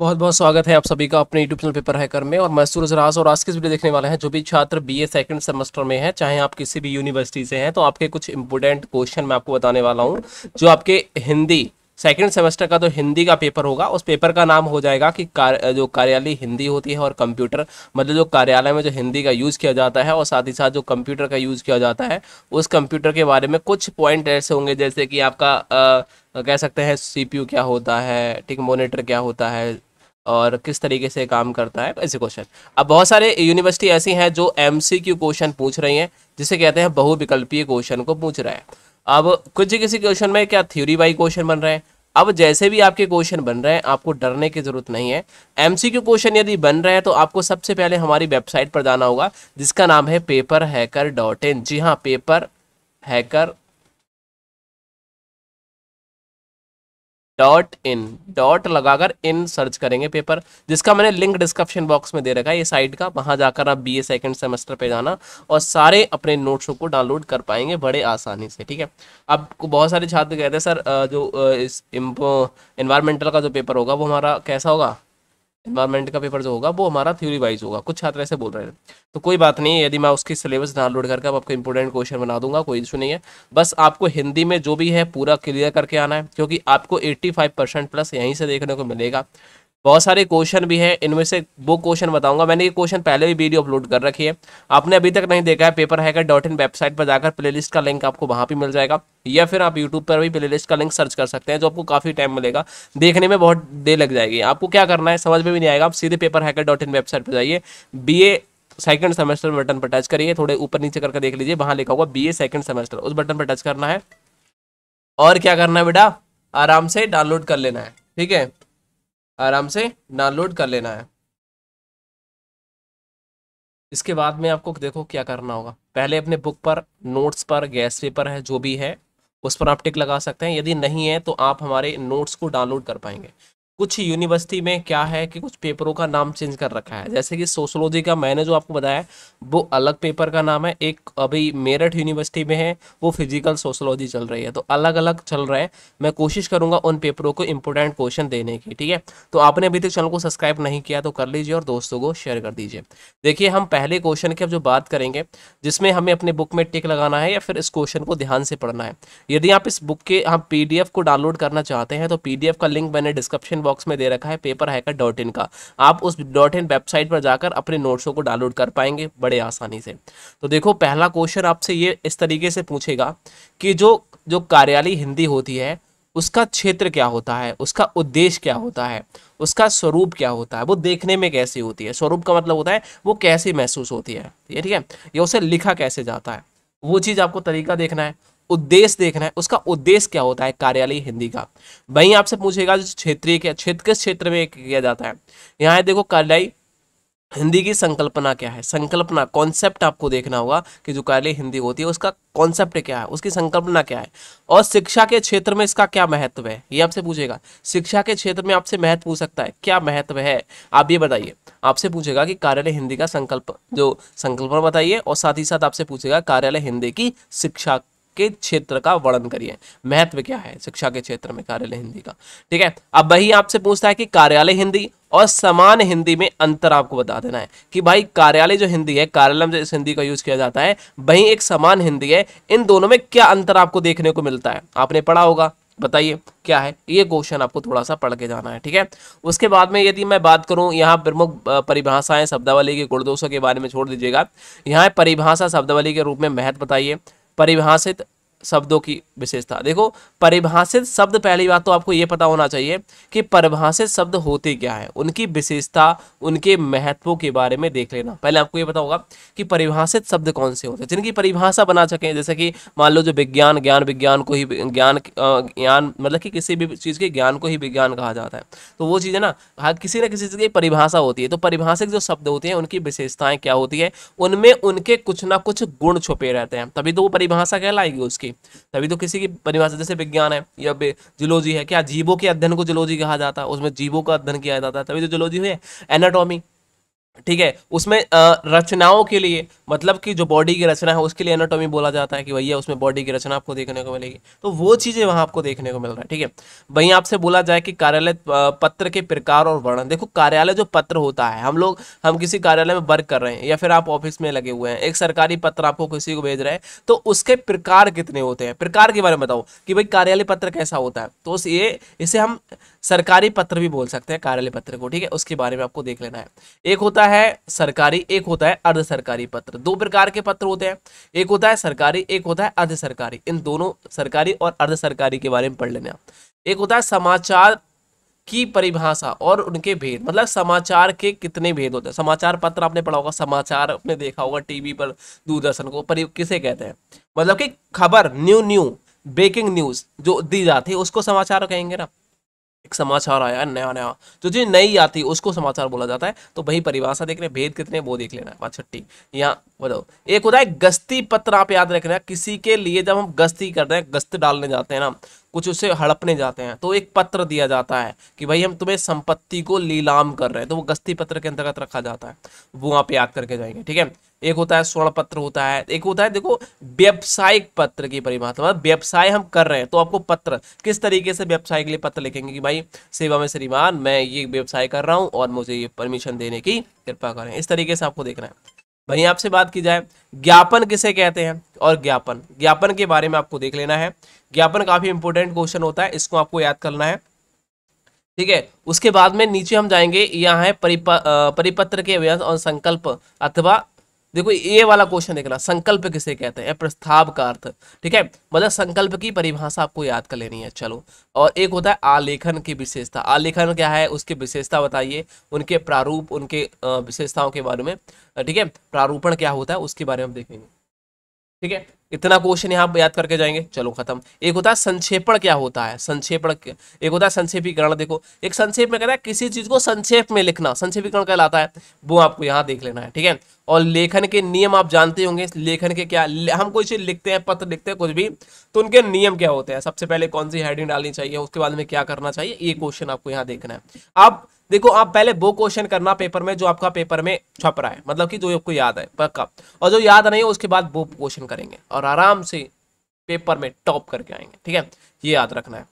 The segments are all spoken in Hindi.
बहुत बहुत स्वागत है आप सभी का अपने यूट्यूब चैनल पेपर हैकर में और मैं सूरज राज और आज के वीडियो देखने वाले हैं जो भी छात्र बीए सेकंड सेमेस्टर में हैं चाहे आप किसी भी यूनिवर्सिटी से हैं तो आपके कुछ इंपोर्टेंट क्वेश्चन मैं आपको बताने वाला हूं जो आपके हिंदी सेकेंड सेमेस्टर का तो हिंदी का पेपर होगा उस पेपर का नाम हो जाएगा कि कार, जो कार्यालय हिंदी होती है और कंप्यूटर मतलब जो कार्यालय में जो हिंदी का यूज़ किया जाता है और साथ ही साथ जो कंप्यूटर का यूज़ किया जाता है उस कंप्यूटर के बारे में कुछ पॉइंट ऐसे होंगे जैसे कि आपका कह सकते हैं सीपीयू क्या होता है ठीक मॉनिटर क्या होता है और किस तरीके से काम करता है ऐसे क्वेश्चन अब बहुत सारे यूनिवर्सिटी ऐसी हैं जो एम क्वेश्चन पूछ रही हैं जिसे कहते हैं बहुविकल्पीय क्वेश्चन को पूछ रहा है अब कुछ किसी क्वेश्चन में क्या थ्योरी वाई क्वेश्चन बन रहे हैं अब जैसे भी आपके क्वेश्चन बन रहे हैं आपको डरने की जरूरत नहीं है एमसीक्यू क्वेश्चन यदि बन रहे हैं तो आपको सबसे पहले हमारी वेबसाइट पर जाना होगा जिसका नाम है पेपर हैकर डॉट इन जी हाँ paper hacker dot in dot लगाकर इन सर्च करेंगे पेपर जिसका मैंने लिंक डिस्क्रिप्शन बॉक्स में दे रखा है ये साइट का वहाँ जाकर आप बीए सेकंड सेमेस्टर पे जाना और सारे अपने नोट्सों को डाउनलोड कर पाएंगे बड़े आसानी से ठीक है आपको बहुत सारे छात्र कहते हैं सर जो इस इन्वायरमेंटल का जो पेपर होगा वो हमारा कैसा होगा इन्वायरमेंट का पेपर जो होगा वो हमारा थ्योरी वाइज होगा कुछ छात्र ऐसे बोल रहे हैं तो कोई बात नहीं यदि मैं उसकी सिलेबस डाउनलोड करके आपको इंपॉर्टेंट क्वेश्चन बना दूंगा कोई इशू नहीं है बस आपको हिंदी में जो भी है पूरा क्लियर करके आना है क्योंकि आपको फाइव परसेंट प्लस यहीं से देखने को मिलेगा बहुत सारे क्वेश्चन भी हैं इनमें से वो क्वेश्चन बताऊंगा मैंने ये क्वेश्चन पहले भी वीडियो अपलोड कर रखी है आपने अभी तक नहीं देखा है paper hacker dot in website पर जाकर प्लेलिस्ट का लिंक आपको वहाँ पर मिल जाएगा या फिर आप यूट्यूब पर भी प्लेलिस्ट का लिंक सर्च कर सकते हैं जो आपको काफ़ी टाइम मिलेगा देखने में बहुत देर लग जाएगी आपको क्या करना है समझ में भी नहीं आएगा आप सीधे paper hacker dot in website पर जाइए बी सेकंड सेमेस्टर बटन पर टच करिए थोड़े ऊपर नीचे करके देख लीजिए वहां लिखा होगा ए सेकंड सेमेस्टर उस बटन पर टच करना है और क्या करना है बेटा आराम से डाउनलोड कर लेना है ठीक है आराम से डाउनलोड कर लेना है इसके बाद में आपको देखो क्या करना होगा पहले अपने बुक पर नोट्स पर गैस पेपर है जो भी है उस पर आप टिक लगा सकते हैं यदि नहीं है तो आप हमारे नोट्स को डाउनलोड कर पाएंगे कुछ यूनिवर्सिटी में क्या है कि कुछ पेपरों का नाम चेंज कर रखा है जैसे कि सोशोलॉजी का मैंने जो आपको बताया वो अलग पेपर का नाम है एक अभी मेरठ यूनिवर्सिटी में है वो फिजिकल सोशोलॉजी चल रही है तो अलग अलग चल रहा है मैं कोशिश करूँगा उन पेपरों को इंपॉर्टेंट क्वेश्चन देने की ठीक है तो आपने अभी तक चैनल को सब्सक्राइब नहीं किया तो कर लीजिए और दोस्तों को शेयर कर दीजिए देखिए हम पहले क्वेश्चन की अब जो बात करेंगे जिसमें हमें अपने बुक में टिक लगाना है या फिर इस क्वेश्चन को ध्यान से पढ़ना है यदि आप इस बुक के हम पी को डाउनलोड करना चाहते हैं तो पी का लिंक मैंने डिस्क्रिप्शन बॉक्स में दे रखा है पेपर हैकर डॉट इन का आप उस डॉट इन वेबसाइट पर जाकर अपने नोट्सों को डाउनलोड कर पाएंगे बड़े आसानी से तो देखो पहला क्वेश्चन आपसे ये इस तरीके से पूछेगा कि जो जो कार्यालय हिंदी होती है उसका क्षेत्र क्या होता है उसका उद्देश्य क्या होता है उसका स्वरूप क्या होता है वो देखने में कैसी होती है स्वरूप का मतलब होता है वो कैसी महसूस होती है ठीक है या उसे लिखा कैसे जाता है वो चीज़ आपको तरीका देखना है उद्देश्य देखना है उसका उद्देश्य क्या होता है कार्यालय हिंदी का वहीं आपसे पूछेगा जो क्षेत्रीय क्या क्षेत्र किस क्षेत्र में किया जाता है यहाँ है देखो कार्यालय हिंदी की संकल्पना क्या है संकल्पना कॉन्सेप्ट आपको देखना होगा कि जो कार्यालय हिंदी होती है उसका कॉन्सेप्ट क्या है उसकी संकल्पना क्या है और शिक्षा के क्षेत्र में इसका क्या महत्व है ये आपसे पूछेगा शिक्षा के क्षेत्र में आपसे महत्व पूछ सकता है क्या महत्व है आप ये बताइए आपसे पूछेगा कि कार्यालय हिंदी का संकल्प जो संकल्पना बताइए और साथ ही साथ आपसे पूछेगा कार्यालय हिंदी की शिक्षा के क्षेत्र का वर्णन करिए महत्व क्या है शिक्षा के क्षेत्र में कार्यालय हिंदी का ठीक है अब वही आपसे पूछता है कि कार्यालय हिंदी और समान हिंदी में अंतर आपको बता देना है कि भाई कार्यालय जो हिंदी है कार्यालय में जिस हिंदी का यूज किया जाता है वही एक समान हिंदी है इन दोनों में क्या अंतर आपको देखने को मिलता है आपने पढ़ा होगा बताइए क्या है ये क्वेश्चन आपको थोड़ा सा पढ़ के जाना है ठीक है उसके बाद में यदि मैं बात करूं यहाँ प्रमुख परिभाषाएं शब्दावली के गुणदोषों के बारे में छोड़ दीजिएगा यहाँ परिभाषा शब्दावली के रूप में महत्व बताइए परिभाषित शब्दों की विशेषता देखो परिभाषित शब्द पहली बात तो आपको ये पता होना चाहिए कि परिभाषित शब्द होते क्या है उनकी विशेषता उनके महत्व के बारे में देख लेना पहले आपको ये पता होगा कि परिभाषित शब्द कौन से होते हैं जिनकी परिभाषा बना सकें जैसे कि मान लो जो विज्ञान ज्ञान विज्ञान को ही ज्ञान ज्ञान मतलब कि किसी भी चीज़ के ज्ञान को ही विज्ञान कहा जाता है तो वो चीज़ है ना हर किसी ना किसी चीज़ की परिभाषा होती है तो परिभाषित जो शब्द होते हैं उनकी विशेषताएं क्या होती है उनमें उनके कुछ ना कुछ गुण छुपे रहते हैं तभी तो वो परिभाषा कहलाएगी उसकी की तभी तो किसी की परिभाषा जैसे विज्ञान है या जियोलॉजी है क्या जीवों के अध्ययन को जियोलॉजी कहा जाता है उसमें जीवों का अध्ययन किया जाता है तभी तो जियोलॉजी है एनाटॉमी ठीक है उसमें रचनाओं के लिए मतलब कि जो बॉडी की रचना है उसके लिए एनाटॉमी बोला जाता है कि भैया उसमें बॉडी की रचना आपको देखने को मिलेगी तो वो चीज़ें वहाँ आपको देखने को मिल रहा है ठीक है वहीं आपसे बोला जाए कि कार्यालय पत्र के प्रकार और वर्णन देखो कार्यालय जो पत्र होता है हम लोग हम किसी कार्यालय में वर्क कर रहे हैं या फिर आप ऑफिस में लगे हुए हैं एक सरकारी पत्र आपको किसी को भेज रहे हैं तो उसके प्रकार कितने होते हैं प्रकार के बारे में बताओ कि भाई कार्यालय पत्र कैसा होता है तो ये इसे हम सरकारी पत्र भी बोल सकते हैं कार्यालय पत्र को ठीक है उसके बारे में आपको देख लेना है एक होता है होता है सरकारी एक होता है अर्ध सरकारी पत्र दो प्रकार के पत्र होते हैं एक होता है सरकारी एक होता है अर्ध सरकारी इन दोनों सरकारी और अर्ध सरकारी के बारे में पढ़ लेना एक होता है समाचार की परिभाषा और उनके भेद मतलब समाचार के कितने भेद होते हैं समाचार पत्र आपने पढ़ा होगा समाचार आपने देखा होगा टीवी पर दूरदर्शन को परि किसे कहते हैं मतलब कि खबर न्यू न्यू ब्रेकिंग न्यूज जो दी जाती है उसको समाचार कहेंगे ना एक समाचार आया नया नया तो जो चीज नई आती है उसको समाचार बोला जाता है तो वही परिभाषा देख रहे भेद कितने वो देख लेना है छट्टी यहाँ बताओ एक होता है गश्ती पत्र आप याद रखना किसी के लिए जब हम गश्ती करते हैं गस्त डालने जाते हैं ना कुछ उसे हड़पने जाते हैं तो एक पत्र दिया जाता है कि भाई हम तुम्हें संपत्ति को लीलाम कर रहे हैं तो वो गस्ती पत्र के अंतर्गत रखा जाता है वो आप याद करके जाएंगे ठीक है एक होता है स्वर्ण पत्र होता है एक होता है देखो व्यवसायिक पत्र की परिभाषा मतलब व्यवसाय हम कर रहे हैं तो आपको पत्र किस तरीके से व्यवसाय के लिए पत्र लिखेंगे कि भाई सेवा में श्रीमान मैं ये व्यवसाय कर रहा हूँ और मुझे ये परमिशन देने की कृपा करें इस तरीके से आपको देखना है वहीं आपसे बात की जाए ज्ञापन किसे कहते हैं और ज्ञापन ज्ञापन के बारे में आपको देख लेना है ज्ञापन काफी इंपोर्टेंट क्वेश्चन होता है इसको आपको याद करना है ठीक है उसके बाद में नीचे हम जाएंगे यहाँ है परिप, परिपत्र के अभ्यास और संकल्प अथवा देखो ये वाला क्वेश्चन देखना संकल्प किसे कहते हैं प्रस्ताव का अर्थ ठीक है मतलब संकल्प की परिभाषा आपको याद कर लेनी है चलो और एक होता है आलेखन की विशेषता आलेखन क्या है उसकी विशेषता बताइए उनके प्रारूप उनके विशेषताओं के बारे में ठीक है प्रारूपण क्या होता है उसके बारे में देखेंगे ठीक है इतना क्वेश्चन यहाँ याद करके जाएंगे चलो खत्म एक होता है संक्षेपण क्या होता है संक्षेपण एक होता है संक्षेपीकरण देखो एक संक्षेप में रहा है किसी चीज को संक्षेप में लिखना संक्षेपीकरण कहलाता है वो आपको यहाँ देख लेना है ठीक है और लेखन के नियम आप जानते होंगे लेखन के क्या हम कोई चीज लिखते हैं पत्र लिखते हैं कुछ भी तो उनके नियम क्या होते हैं सबसे पहले कौन सी हेडिंग डालनी चाहिए उसके बाद में क्या करना चाहिए ये क्वेश्चन आपको यहाँ देखना है आप देखो आप पहले वो क्वेश्चन करना पेपर में जो आपका पेपर में छप रहा है मतलब कि जो आपको याद है पक्का और जो याद नहीं है उसके बाद वो क्वेश्चन करेंगे और आराम से पेपर में टॉप करके आएंगे ठीक है ये याद रखना है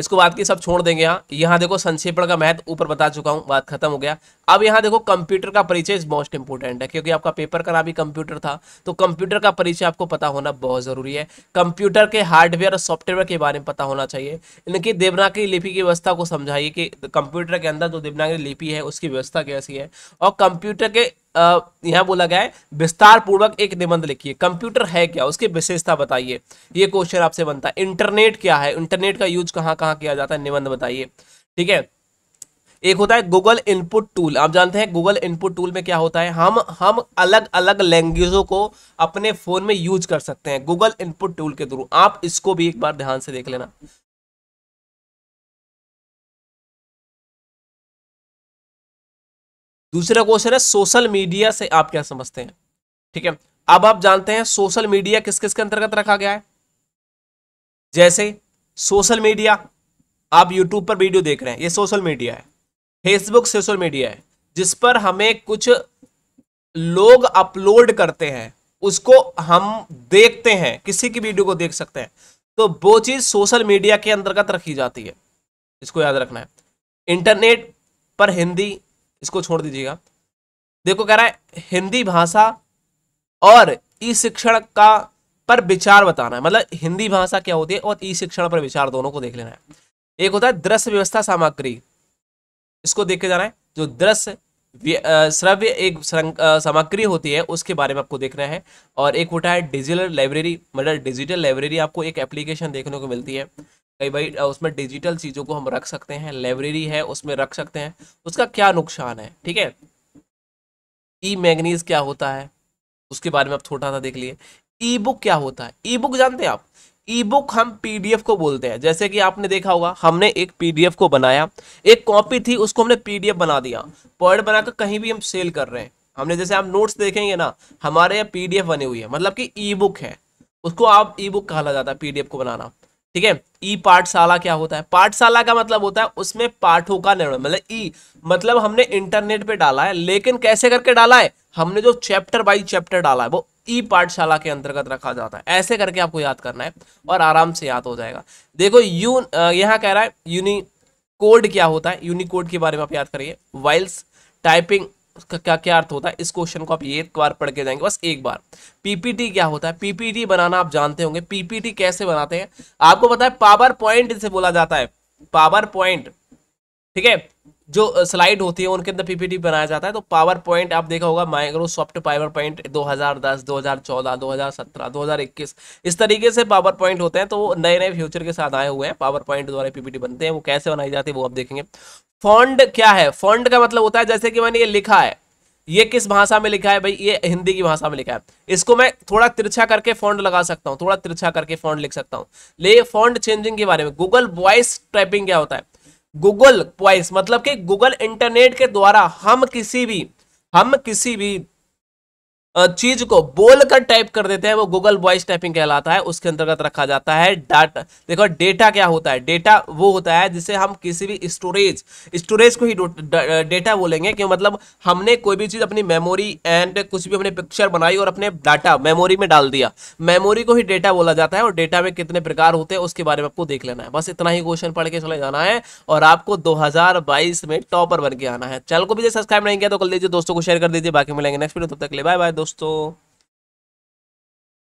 इसको बात की सब छोड़ देंगे यहाँ यहाँ देखो संक्षेपण का महत्व ऊपर बता चुका हूँ बात खत्म हो गया अब यहाँ देखो कंप्यूटर का परिचय इज मोस्ट इंपोर्टेंट है क्योंकि आपका पेपर करा भी कंप्यूटर था तो कंप्यूटर का परिचय आपको पता होना बहुत जरूरी है कंप्यूटर के हार्डवेयर और सॉफ्टवेयर के बारे में पता होना चाहिए इनकी देवनागरी लिपि की व्यवस्था को समझाइए कि कंप्यूटर के अंदर जो देवनागरी लिपि है उसकी व्यवस्था कैसी है और कंप्यूटर के यहां बोला गया है विस्तार पूर्वक एक निबंध लिखिए कंप्यूटर है क्या उसकी विशेषता बताइए ये क्वेश्चन आपसे बनता है इंटरनेट क्या है इंटरनेट का यूज कहां कहां किया जाता है निबंध बताइए ठीक है एक होता है गूगल इनपुट टूल आप जानते हैं गूगल इनपुट टूल में क्या होता है हम हम अलग अलग लैंग्वेजों को अपने फ़ोन में यूज कर सकते हैं गूगल इनपुट टूल के थ्रू आप इसको भी एक बार ध्यान से देख लेना दूसरा क्वेश्चन है सोशल मीडिया से आप क्या समझते हैं ठीक है अब आप जानते हैं सोशल मीडिया किस किस के अंतर्गत रखा गया है जैसे सोशल मीडिया आप यूट्यूब पर वीडियो देख रहे हैं ये सोशल मीडिया है फेसबुक सोशल मीडिया है जिस पर हमें कुछ लोग अपलोड करते हैं उसको हम देखते हैं किसी की वीडियो को देख सकते हैं तो वो चीज़ सोशल मीडिया के अंतर्गत रखी जाती है इसको याद रखना है इंटरनेट पर हिंदी इसको छोड़ दीजिएगा देखो कह रहा है हिंदी भाषा और ई शिक्षण का पर विचार बताना है मतलब हिंदी भाषा क्या होती है और ई शिक्षण पर विचार दोनों को देख लेना है एक होता है दृश्य व्यवस्था सामग्री इसको देख के जाना है जो दृश्य श्रव्य एक सामग्री होती है उसके बारे में आपको देखना है और एक होता है डिजिटल लाइब्रेरी मतलब डिजिटल लाइब्रेरी आपको एक एप्लीकेशन देखने को मिलती है कई भाई उसमें डिजिटल चीज़ों को हम रख सकते हैं लाइब्रेरी है उसमें रख सकते हैं उसका क्या नुकसान है ठीक है ई मैगनीज क्या होता है उसके बारे में आप थोड़ा सा देख लिए ई बुक क्या होता है ई बुक जानते हैं आप ई बुक हम पीडीएफ को बोलते हैं जैसे कि आपने देखा होगा हमने एक पीडीएफ को बनाया एक कॉपी थी उसको हमने पीडीएफ बना दिया पॉइंट बनाकर कहीं भी हम सेल कर रहे हैं हमने जैसे आप नोट्स देखेंगे ना हमारे यहाँ पीडीएफ बनी हुई है मतलब कि ई बुक है उसको आप ई बुक कहा जाता है पीडीएफ को बनाना ठीक है ई पाठशाला क्या होता है पाठशाला का मतलब होता है उसमें पाठों का निर्माण मतलब ई मतलब हमने इंटरनेट पे डाला है लेकिन कैसे करके डाला है हमने जो चैप्टर बाई चैप्टर डाला है वो ई पाठशाला के अंतर्गत रखा जाता है ऐसे करके आपको याद करना है और आराम से याद हो जाएगा देखो यू यहाँ कह रहा है यूनिकोड क्या होता है यूनिकोड के बारे में आप याद करिए वाइल्स टाइपिंग उसका क्या क्या अर्थ होता है इस क्वेश्चन को आप एक बार पढ़ के जाएंगे बस एक बार पीपीटी क्या होता है पीपीटी बनाना आप जानते होंगे पीपीटी कैसे बनाते हैं आपको पता है पावर पॉइंट इसे बोला जाता है पावर पॉइंट ठीक है जो स्लाइड होती है उनके अंदर पीपीटी बनाया जाता है तो पावर पॉइंट आप देखा होगा माइक्रोसॉफ्ट पावर पॉइंट 2010 2014 2017 2021 इस तरीके से पावर पॉइंट होते हैं तो नए नए फ्यूचर के साथ आए हुए हैं पावर पॉइंट द्वारा पीपीटी बनते हैं वो कैसे बनाई जाती है वो आप देखेंगे फंड क्या है फॉन्ड का मतलब होता है जैसे कि मैंने ये लिखा है ये किस भाषा में लिखा है भाई ये हिंदी की भाषा में लिखा है इसको मैं थोड़ा तिरछा करके फोन लगा सकता हूँ थोड़ा तिरछा करके फोन लिख सकता हूँ ले फॉन्ड चेंजिंग के बारे में गूगल वॉइस टाइपिंग क्या होता है गूगल वॉइस मतलब कि गूगल इंटरनेट के द्वारा हम किसी भी हम किसी भी चीज को बोलकर टाइप कर देते हैं वो गूगल वॉइस टाइपिंग कहलाता है उसके अंतर्गत रखा जाता है डाटा देखो डेटा क्या होता है डेटा वो होता है जिसे हम किसी भी स्टोरेज स्टोरेज को ही डेटा बोलेंगे क्यों मतलब हमने कोई भी चीज अपनी मेमोरी एंड कुछ भी हमने पिक्चर बनाई और अपने डाटा मेमोरी में डाल दिया मेमोरी को ही डेटा बोला जाता है और डेटा में कितने प्रकार होते हैं उसके बारे में आपको देख लेना है बस इतना ही क्वेश्चन पढ़ के चले जाना है और आपको दो में टॉपर बन के आना है चैनल को भी सब्सक्राइब नहीं किया तो कर लीजिए दोस्तों को शेयर कर दीजिए बाकी मिलेंगे नेक्स्ट वीडियो तब तक ले बाय बाय दोस्तों